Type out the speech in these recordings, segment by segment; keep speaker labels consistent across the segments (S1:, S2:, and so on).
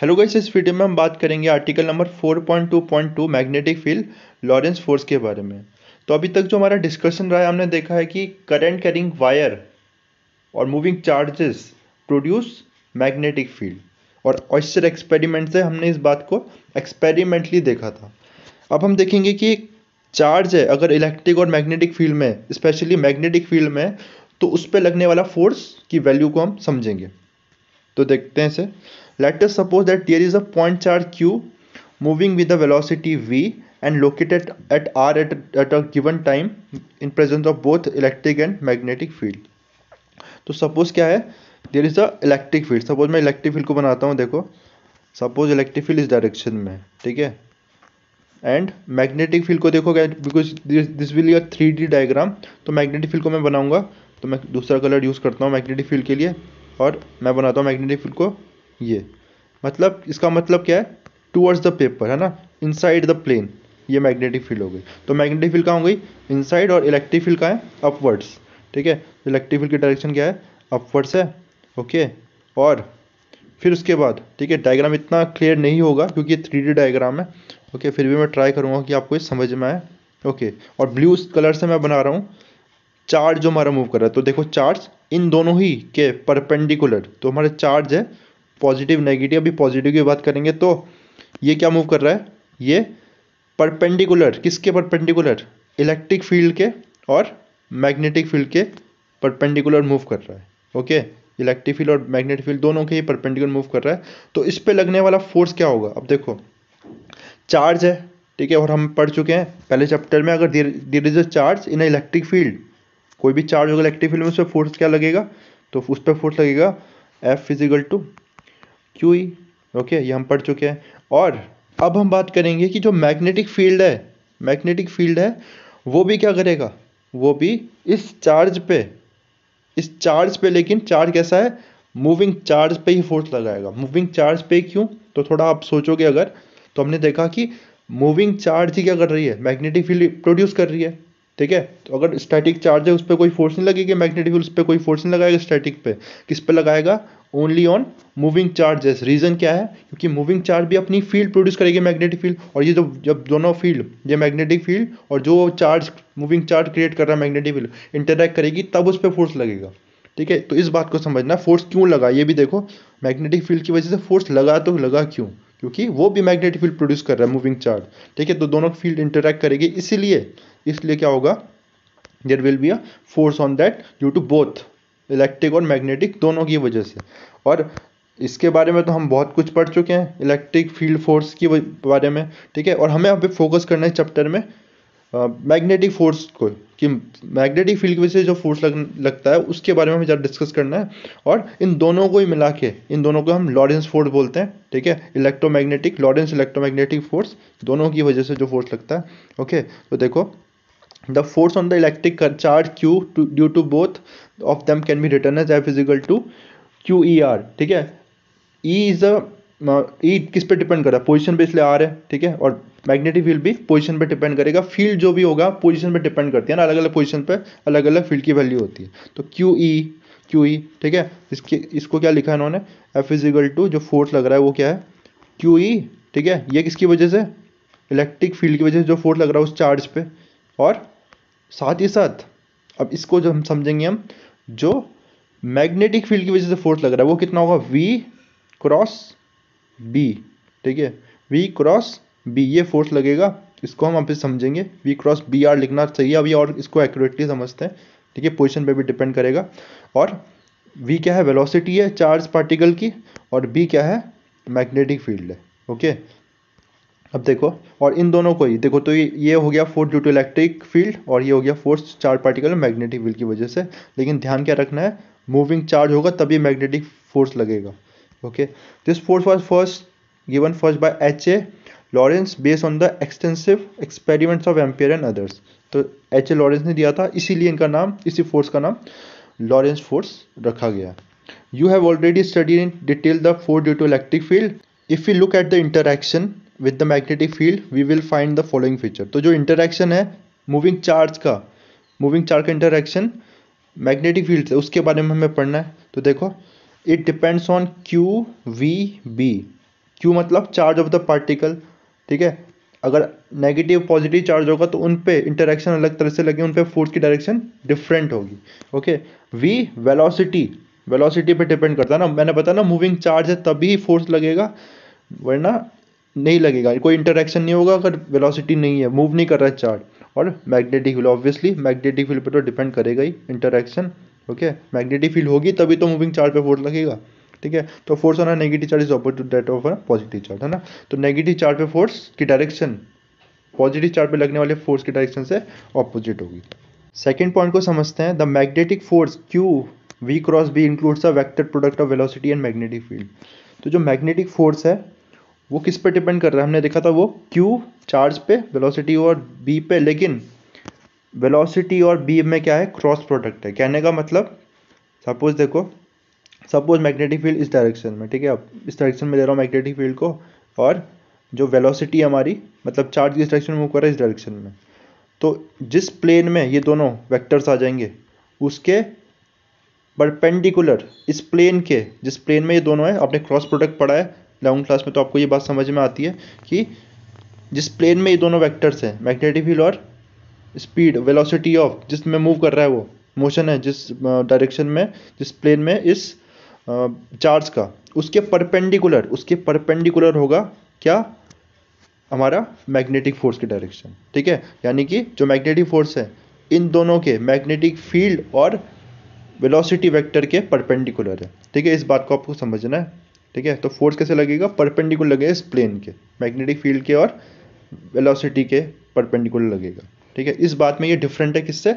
S1: hello guys इस video में हम बात करेंगे article number 4.2.2 magnetic field Lorentz force के बारे में तो अभी तक जो हमारा डिस्कशन रहा है हमने देखा है कि करंट कैरिंग वायर और moving charges produce magnetic field और ऑइस्टर एक्सपेरिमेंट से हमने इस बात को एक्सपेरिमेंटली देखा था अब हम देखेंगे कि चार्ज है अगर इलेक्ट्रिक और मैग्नेटिक फील्ड में स्पेशली मैग्नेटिक फील्ड में तो उस पर लगने वाला फोर्स की वैल्यू को हम समझेंगे तो देखते हैं इसे let us suppose that there is a point charge Q moving with the velocity V and located at r at at a given time in presence of both electric and magnetic field तो suppose क्या है there is a electric field suppose मैं electric field को बनाता हूँ देखो suppose electric field इस direction में ठीक है एंड मैग्नेटिक फील्ड को देखो क्या because this will your three D diagram तो मैग्नेटिक फील्ड को मैं बनाऊंगा तो मैं दूसरा कलर यूज़ करता हूँ मैग्नेटिक फील्ड के लिए और मैं बनाता हूँ मैग्नेटिक फील्ड को ये मतलब इसका मतलब क्या है टूवर्ड्स द पेपर है ना इनसाइड द प्लेन ये मैग्नेटिक फील्ड हो गई तो मैग्नेटिक फील्ड कहाँ हो गई इनसाइड और इलेक्ट्रिक फील्ड कहाँ है अपवर्ड्स ठीक है इलेक्ट्रिक फील्ड की डायरेक्शन क्या है अपवर्ड्स है ओके और फिर उसके बाद ठीक है डायग्राम इतना क्लियर नहीं होगा क्योंकि ये थ्री डायग्राम है ओके फिर भी मैं ट्राई करूँगा कि आपको ये समझ में आए ओके और ब्लू कलर से मैं बना रहा हूँ चार्ज जो हमारा मूव कर रहा है तो देखो चार्ज इन दोनों ही के परपेंडिकुलर तो हमारे चार्ज है पॉजिटिव नेगेटिव अभी पॉजिटिव की बात करेंगे तो ये क्या मूव कर रहा है ये परपेंडिकुलर किसके परपेंडिकुलर इलेक्ट्रिक फील्ड के और मैग्नेटिक फील्ड के परपेंडिकुलर मूव कर रहा है ओके इलेक्ट्रिक फील्ड और मैग्नेटिक फील्ड दोनों के ही परपेंडिकुलर मूव कर रहा है तो इस पर लगने वाला फोर्स क्या होगा अब देखो चार्ज है ठीक है और हम पढ़ चुके हैं पहले चैप्टर में अगर there is a charge in electric field कोई भी चार्ज होगा इलेक्ट्रिक फील्ड में उस पर फोर्स क्या लगेगा तो उस पर फोर्स लगेगा F is equal to Q E okay ये हम पढ़ चुके हैं और अब हम बात करेंगे कि जो मैग्नेटिक फील्ड है मैग्नेटिक फील्ड है वो भी क्या करेगा वो भी इस चार्ज पे इस चार्ज पे लेकिन चार्ज कैसा है मूविंग चार्ज पे ही फोर्स लगाएगा मूविंग चार्ज पे क्यों तो थोड़ा आप सोचोगे अगर तो हमने देखा कि मूविंग चार्ज ही क्या कर रही है मैग्नेटिक फील्ड प्रोड्यूस कर रही है ठीक है तो अगर स्टैटिक चार्ज है उस पर कोई फोर्स नहीं लगेगी मैग्नेटिक फील्ड उस पर कोई फोर्स नहीं लगाएगा स्टैटिक पे किस पे लगाएगा only on moving charges reason क्या है क्योंकि मूविंग चार्ज भी अपनी फील्ड प्रोड्यूस करेगी मैग्नेटिक फील्ड और ये जो जब दोनों फील्ड ये मैग्नेटिक फील्ड और जो चार्ज मूविंग चार्ज क्रिएट कर रहा है मैग्नेटिक फील्ड इंटरेक्ट करेगी तब उस पर फोर्स लगेगा ठीक है तो इस बात को समझना फोर्स क्यों लगा ये भी देखो मैग्नेटिक फील्ड की वजह से फोर्स लगा तो लगा क्यों क्योंकि वो भी मैग्नेटिक फील्ड प्रोड्यूस कर रहा है मूविंग चार्ज ठीक है तो दोनों फील्ड इंटरेक्ट करेगी इसीलिए इसलिए क्या होगा there will be a force on that due to both electric और मैग्नेटिक दोनों की वजह से और इसके बारे में तो हम बहुत कुछ पढ़ चुके हैं इलेक्ट्रिक फील्ड फोर्स के बारे में ठीक है और हमें अभी फोकस करना है चैप्टर में मैग्नेटिक फोर्स को कि मैग्नेटिक फील्ड की वजह से जो फोर्स लग, लगता है उसके बारे में हमें ज़्यादा डिस्कस करना है और इन दोनों को ही मिला के इन दोनों को हम लॉरेंस फोर्स बोलते हैं ठीक है इलेक्ट्रोमैग्नेटिक लॉरेंस इलेक्ट्रोमैग्नेटिक फोर्स दोनों की वजह से जो फोर्स लगता है ओके तो देखो the force on the electric charge Q due to both of them can be written as as f to Q E R ठीक है E is a E e किस पे डिपेंड कर रहा है पोजिशन पे इसलिए आ रहा है ठीक है और मैग्नेटिक फील्ड भी पोजिशन पे डिपेंड करेगा फील्ड जो भी होगा पोजिशन पे डिपेंड करती है ना अलग अलग पोजिशन पे अलग अलग फील्ड की वैल्यू होती है तो क्यू ई क्यू ई ठीक है इसके इसको क्या लिखा है इन्होंने एफ इजिकल टू जो फोर्स लग रहा है वो क्या है क्यू ई e, ठीक है ये किसकी वजह से इलेक्ट्रिक फील्ड की वजह से जो फोर्स लग रहा है उस चार्ज पे और साथ ही साथ अब इसको जो हम समझेंगे हम जो मैग्नेटिक फील्ड की वजह से फोर्स लग रहा है वो कितना होगा वी क्रॉस बी ठीक है वी क्रॉस बी ये फोर्स लगेगा इसको हम आप समझेंगे वी क्रॉस बी आर लिखना चाहिए अभी और इसको एक्यूरेटली समझते हैं ठीक है पोजिशन पे भी डिपेंड करेगा और वी क्या है वेलोसिटी है चार्ज पार्टिकल की और बी क्या है मैग्नेटिक फील्ड है ओके अब देखो और इन दोनों को ही देखो तो ये हो गया force due to electric field और ये हो गया force charge particle magnetic field की वजह से लेकिन ध्यान क्या रखना है मूविंग चार्ज होगा तभी मैग्नेटिक फोर्स लगेगा okay this force was first given first by ha Lorentz based on the extensive experiments of Ampere and others तो एच ए लॉरेंस ने दिया था इसीलिए इनका नाम इसी फोर्स का नाम लॉरेंस फोर्स रखा गया you have already study in detail the force due to electric field if you look at the interaction with the magnetic field we will find the following feature तो जो interaction है moving charge का moving charge का interaction magnetic field से उसके बारे में हमें पढ़ना है तो देखो it depends on Q V B Q मतलब चार्ज ऑफ द पार्टिकल ठीक है अगर नेगेटिव पॉजिटिव चार्ज होगा तो उन पे इंटरेक्शन अलग तरह से लगे उन पे फोर्स की डायरेक्शन डिफरेंट होगी ओके वी वेलोसिटी वेलोसिटी पे डिपेंड करता है ना मैंने बताया ना मूविंग चार्ज है तभी फोर्स लगेगा वरना नहीं लगेगा कोई इंटरेक्शन नहीं होगा अगर वेलोसिटी नहीं है मूव नहीं कर रहा है चार्ज और magnetic field obviously magnetic field पे तो डिपेंड करेगा ही इंटरेक्शन ओके मैग्नेटिक फील्ड होगी तभी तो मूविंग चार्ज पे फोर्स लगेगा ठीक है तो force on negative charge is opposite to that of positive charge है ना तो नेगेटिव चार्ज पे फोर्स की डायरेक्शन पॉजिटिव चार्ज पे लगने वाले फोर्स की डायरेक्शन से अपोजिट होगी सेकेंड पॉइंट को समझते हैं the magnetic force Q V cross B includes a vector product of velocity and magnetic field तो जो मैग्नेटिक फोर्स है वो किस पे डिपेंड कर रहा है हमने देखा था वो क्यू चार्ज पे वेलोसिटी और बी पे लेकिन वेलोसिटी और बी में क्या है क्रॉस प्रोडक्ट है कहने का मतलब सपोज देखो सपोज मैग्नेटिक फील्ड इस डायरेक्शन में ठीक है अब इस डायरेक्शन में दे रहा हूँ मैग्नेटिक फील्ड को और जो वेलोसिटी हमारी मतलब चार्ज इस डायरेक्शन में मूव कर रहा है इस डायरेक्शन में तो जिस प्लेन में ये दोनों वेक्टर्स आ जाएंगे उसके परपेंडिकुलर इस प्लेन के जिस प्लेन में ये दोनों है आपने क्रॉस प्रोडक्ट पढ़ा है लॉन्ग क्लास में तो आपको ये बात समझ में आती है कि जिस प्लेन में ये दोनों वेक्टर्स हैं मैग्नेटिक फील्ड और स्पीड वेलोसिटी ऑफ जिस में मूव कर रहा है वो मोशन है जिस डायरेक्शन में जिस प्लेन में इस चार्ज का उसके परपेंडिकुलर उसके परपेंडिकुलर होगा क्या हमारा मैग्नेटिक फोर्स की डायरेक्शन ठीक है यानी कि जो मैग्नेटिक फोर्स है इन दोनों के मैग्नेटिक फील्ड और वेलोसिटी वेक्टर के परपेंडिकुलर है ठीक है इस बात को आपको समझना है ठीक है तो फोर्स कैसे लगेगा परपेंडिकुलर लगेगा इस प्लेन के मैग्नेटिक फील्ड के और वेलोसिटी के परपेंडिकुलर लगेगा ठीक है इस बात में ये डिफरेंट है किससे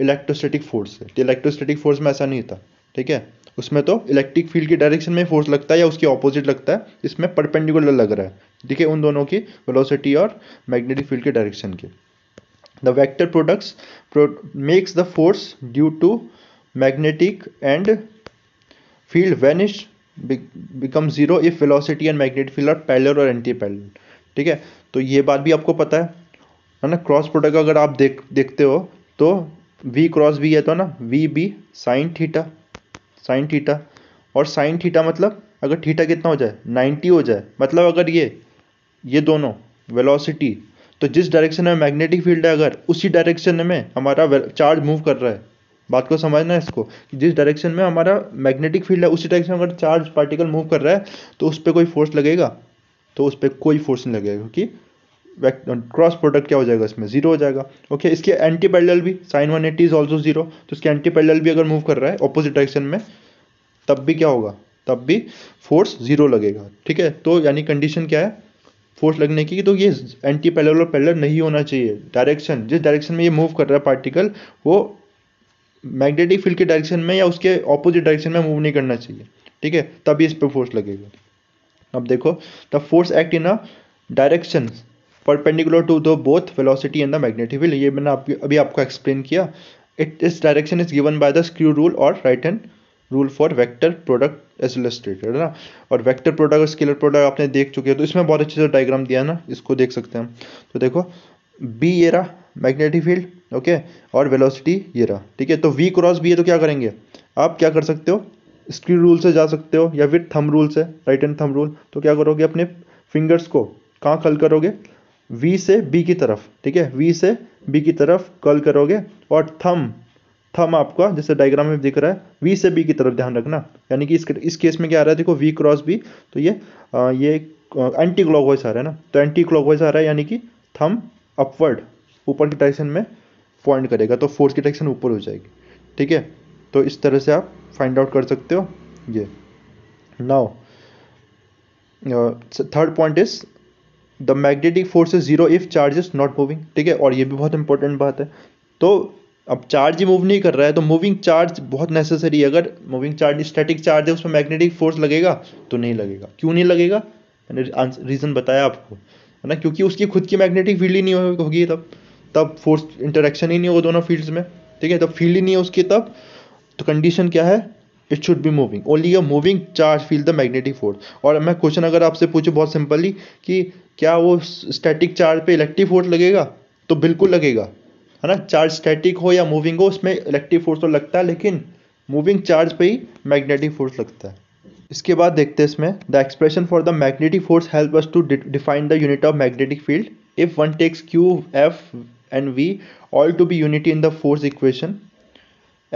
S1: इलेक्ट्रोस्टैटिक फोर्स से इलेक्ट्रोस्टैटिक फोर्स में ऐसा नहीं था ठीक है उसमें तो इलेक्ट्रिक फील्ड की डायरेक्शन में फोर्स लगता है या उसके ऑपोजिट लगता है इसमें परपेंडिकुलर लग रहा है ठीक है उन दोनों की वेलोसिटी और मैग्नेटिक फील्ड के डायरेक्शन की the vector products makes the force due to magnetic and field vanish become zero if velocity and magnetic field are parallel और एंटी पैरेलल ठीक है तो ये बात भी आपको पता है है ना क्रॉस प्रोडक्ट अगर आप देख देखते हो तो वी क्रॉस वी है तो ना V B sine theta sine theta और साइन थीटा मतलब अगर थीटा कितना हो जाए 90 हो जाए मतलब अगर ये ये दोनों वेलोसिटी तो जिस डायरेक्शन में मैग्नेटिक फील्ड है अगर उसी डायरेक्शन में हमारा चार्ज मूव कर रहा है बात को समझना है इसको कि जिस डायरेक्शन में हमारा मैग्नेटिक फील्ड है उसी डायरेक्शन में अगर चार्ज पार्टिकल मूव कर रहा है तो उस पर कोई फोर्स लगेगा तो उस पर कोई फोर्स नहीं लगेगा क्योंकि क्रॉस प्रोडक्ट क्या हो जाएगा इसमें जीरो हो जाएगा ओके इसके एंटी पैरेलल भी sine one eighty is also zero तो इसके एंटी पैरेलल भी अगर मूव कर रहा है ऑपोजिट डायरेक्शन में तब भी क्या होगा तब भी फोर्स जीरो लगेगा ठीक है तो यानी कंडीशन क्या है फोर्स लगने की तो ये एंटी पैरेलल और पैरेलल नहीं होना चाहिए डायरेक्शन जिस डायरेक्शन में ये मूव कर रहा है पार्टिकल वो मैग्नेटिक फील्ड के डायरेक्शन में या उसके ऑपोजिट डायरेक्शन में मूव नहीं करना चाहिए ठीक है तभी इस पर फोर्स लगेगा अब देखो the force act in a direction perpendicular to the both velocity and the magnetic field ये मैंने आपकी अभी आपको एक्सप्लेन किया its direction is given by the screw rule और right hand rule for vector product as illustrated है ना और वेक्टर प्रोडक्ट और स्केलर प्रोडक्ट आपने देख चुके हैं तो इसमें बहुत अच्छे से डायग्राम दिया है ना इसको देख सकते हैं तो देखो बी ये रहा मैग्नेटिक फील्ड ओके और वेलोसिटी ये रहा ठीक है तो वी क्रॉस बी है तो क्या करेंगे आप क्या कर सकते हो स्क्रू रूल से जा सकते हो या फिर थम रूल से राइट एंड थम रूल तो क्या करोगे अपने फिंगर्स को कहाँ खल करोगे V से बी की तरफ ठीक है वी से बी की तरफ कर्ल करोगे और थम थम आपका जैसे डायग्राम में दिख रहा है वी से बी की तरफ ध्यान रखना यानी कि इस इस केस में क्या आ रहा है देखो वी क्रॉस बी तो ये आ, ये एंटी क्लॉक आ रहा है ना तो एंटी क्लॉक आ रहा है यानी कि थम अपवर्ड ऊपर की डायरेक्शन में पॉइंट करेगा तो फोर्थ की डायरेक्शन ऊपर हो जाएगी ठीक है तो इस तरह से आप फाइंड आउट कर सकते हो ये now third point is the magnetic force is zero if charge is not moving ठीक है और ये भी बहुत इंपॉर्टेंट बात है तो अब चार्ज ही मूव नहीं कर रहा है तो मूविंग चार्ज बहुत नेसेसरी है अगर मूविंग चार्ज स्टैटिक चार्ज है उसमें मैग्नेटिक फोर्स लगेगा तो नहीं लगेगा क्यों नहीं लगेगा मैंने रीज़न बताया आपको है ना क्योंकि उसकी खुद की मैग्नेटिक फील्ड ही नहीं होगी तब तब फोर्स इंटरेक्शन ही नहीं होगा दोनों फील्ड्स में ठीक है तब फील्ड ही नहीं है उसकी तब तो कंडीशन क्या है it should be moving only a moving charge feel the magnetic force और मैं क्वेश्चन अगर आपसे पूछूँ बहुत सिंपली कि क्या वो स्टैटिक चार्ज पे इलेक्ट्रिक फोर्स लगेगा तो बिल्कुल लगेगा है ना चार्ज स्टैटिक हो या मूविंग हो उसमें इलेक्ट्रिक फोर्स तो लगता है लेकिन मूविंग चार्ज पे ही मैग्नेटिक फोर्स लगता है इसके बाद देखते हैं इसमें the expression for the magnetic force help us to define the unit of magnetic field if one takes Q F and V all to be unity in the force equation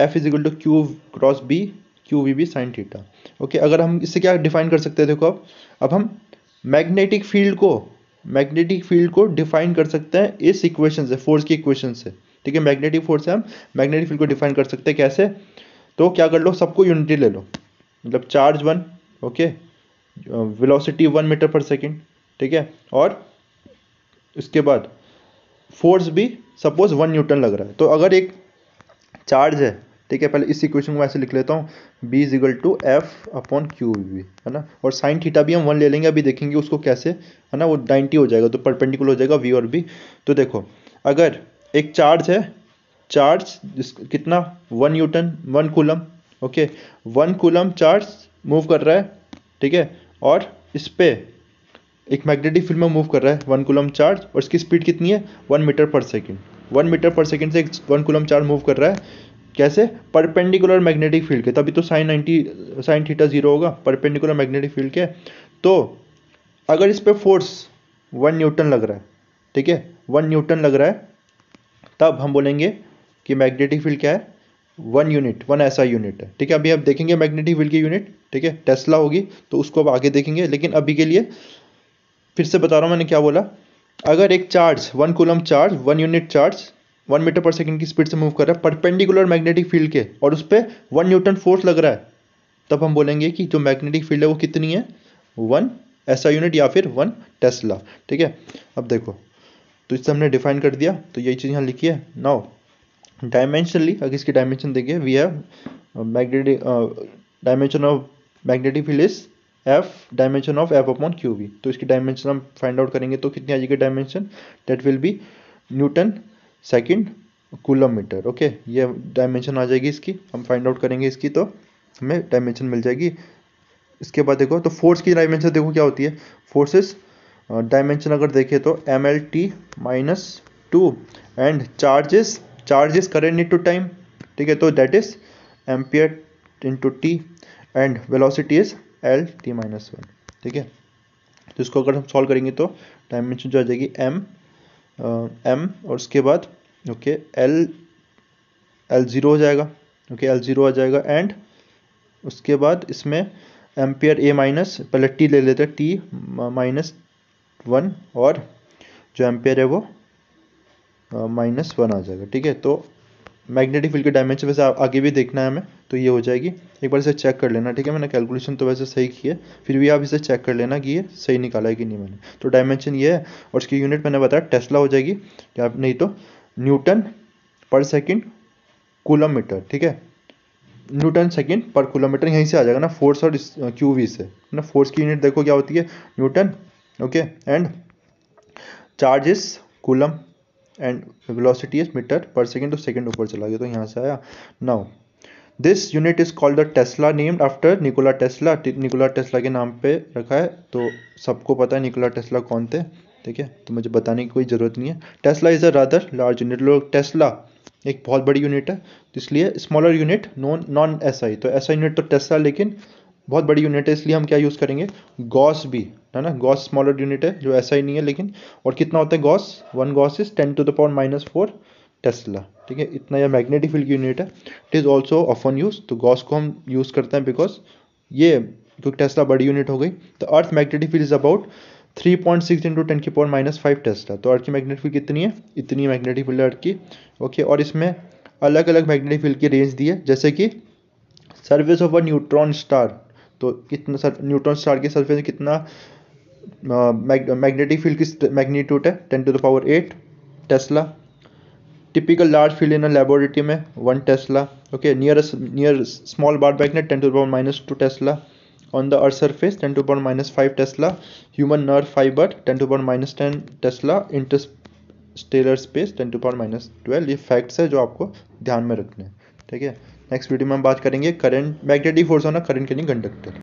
S1: F is equal to Q cross B Q V B sine theta okay अगर हम इससे क्या define कर सकते हैं देखो अब अब हम मैग्नेटिक फील्ड को मैग्नेटिक फील्ड को डिफाइन कर सकते हैं इस इक्वेशन से फोर्स की इक्वेशन से ठीक है मैग्नेटिक फोर्स से हम मैग्नेटिक फील्ड को डिफाइन कर सकते हैं कैसे तो क्या कर लो सबको यूनिटी ले लो मतलब charge one okay velocity one metre per second ठीक है और इसके बाद फोर्स भी सपोज वन न्यूटन लग रहा है तो अगर एक चार्ज है ठीक है पहले इस इक्वेशन को ऐसे लिख लेता हूँ B is equal to F upon Q V है ना और साइन थीटा भी हम वन ले लेंगे अभी देखेंगे उसको कैसे है ना वो नाइन्टी हो जाएगा तो परपेंडिकुलर हो जाएगा वी और बी तो देखो अगर एक चार्ज है चार्ज कितना one newton one coulomb okay one coulomb charge move कर रहा है ठीक है और इस पर एक मैग्नेटिक फील्ड में मूव कर रहा है वन कूलम चार्ज और इसकी स्पीड कितनी है one metre per second one metre per second से एक वन कूलम चार्ज मूव कर रहा है कैसे परपेंडिकुलर मैग्नेटिक फील्ड के तभी तो sine ninety sine theta zero होगा परपेंडिकुलर मैग्नेटिक फील्ड के तो अगर इस पर फोर्स वन न्यूटन लग रहा है ठीक है वन न्यूटन लग रहा है तब हम बोलेंगे कि मैग्नेटिक फील्ड क्या है वन यूनिट वन ऐसा यूनिट है ठीक है अभी आप देखेंगे मैग्नेटिक फील्ड की यूनिट ठीक है टेस्ला होगी तो उसको आप आगे देखेंगे लेकिन अभी के लिए फिर से बता रहा हूँ मैंने क्या बोला अगर एक charge one coulomb charge one unit charge one metre per second की स्पीड से मूव कर रहा है परपेंडिकुलर मैग्नेटिक फील्ड के और उस पर वन न्यूटन फोर्स लग रहा है तब हम बोलेंगे कि जो मैग्नेटिक फील्ड है वो कितनी है वन ऐसा यूनिट या फिर वन टेस्ला ठीक है अब देखो तो इससे हमने डिफाइन कर दिया तो यही चीज़ यहाँ लिखी है नाउ डायमेंशनली अगर इसकी डायमेंशन देखिए we have magnetic dimension of magnetic field is F dimension of F upon Q V तो इसकी डायमेंशन हम फाइंड आउट करेंगे तो कितनी आ जाएगी dimension that will be newton second coulomb metre okay ये डायमेंशन आ जाएगी इसकी हम फाइंड आउट करेंगे इसकी तो हमें डायमेंशन मिल जाएगी इसके बाद देखो तो फोर्स की डायमेंशन देखो क्या होती है फोर्सेस डायमेंशन अगर देखें तो M L T minus two and charges charges current to time ठीक है तो that is ampere to T and velocity is L T minus one ठीक है तो इसको अगर हम सॉल्व करेंगे तो डायमेंशन जो आ जाएगी एम एम और उसके बाद ओके एल एल ज़ीरो हो जाएगा ओके एल ज़ीरो आ जाएगा एंड उसके बाद इसमें एम्पियर ए माइनस पहले टी ले लेते हैं टी माइनस वन और जो एम्पियर है वो माइनस वन आ जाएगा ठीक है तो मैग्नेटिक फील्ड के डायमेंशन वैसे आगे भी देखना है हमें तो ये हो जाएगी एक बार इसे चेक कर लेना ठीक है मैंने कैलकुलेशन तो वैसे सही की है फिर भी आप इसे चेक कर लेना कि ये सही निकाला है कि नहीं मैंने तो डायमेंशन ये है और इसकी यूनिट मैंने बताया टेस्ला हो जाएगी या नहीं तो न्यूटन पर सेकेंड किलोमीटर ठीक है न्यूटन सेकेंड पर किलोमीटर यहीं से आ जाएगा ना फोर्स और क्यू वी से ना फोर्स की यूनिट देखो क्या होती है Newton okay and charge is coulomb and velocity is metre per second तो सेकेंड ऊपर चला गया तो यहाँ से आया now this unit is called the tesla named after Nikola Tesla Nikola Tesla के नाम पे रखा है तो सबको पता है निकोला टेस्ला कौन थे ठीक है तो मुझे बताने की कोई ज़रूरत नहीं है tesla is a rather large unit लोग टेस्ला एक बहुत बड़ी यूनिट है तो इसलिए smaller unit non non S I तो ऐसा यूनिट तो टेस्ला लेकिन बहुत बड़ी यूनिट है इसलिए हम क्या यूज़ करेंगे गॉस भी है ना गॉस स्मॉलर यूनिट है जो ऐसा ही नहीं है लेकिन और कितना होता है gauss one gauss is ten to the power minus four tesla ठीक है इतना यह मैग्नेटिक फील्ड की यूनिट है it is also often use तो गॉस को हम यूज़ करते हैं बिकॉज ये क्योंकि टेस्ला बड़ी यूनिट हो गई तो earth magnetic field is about three point six into ten की पावर माइनस फाइव टेस्ला तो अर्थ की मैग्नेटिक फील्ड कितनी है इतनी मैग्नेटिक फील्ड अर्थ की ओके और इसमें अलग अलग मैग्नेटिक फील्ड की रेंज दी है जैसे कि surface of a neutron star तो कितना सर न्यूट्रॉन स्टार की सरफेस में कितना मैग्नेटिक फील्ड की मैग्नीट्यूड है ten to the power eight tesla typical large field in laboratory में one tesla okay near near small bar magnet ten to power minus two tesla on the earth surface ten to point minus five tesla human nerve fibre ten to point minus ten tesla interstellar space ten to to minus twelve ये facts है जो आपको ध्यान में रखने हैं ठीक है नेक्स्ट वीडियो में हम बात करेंगे current magnetic force on a current carrying conductor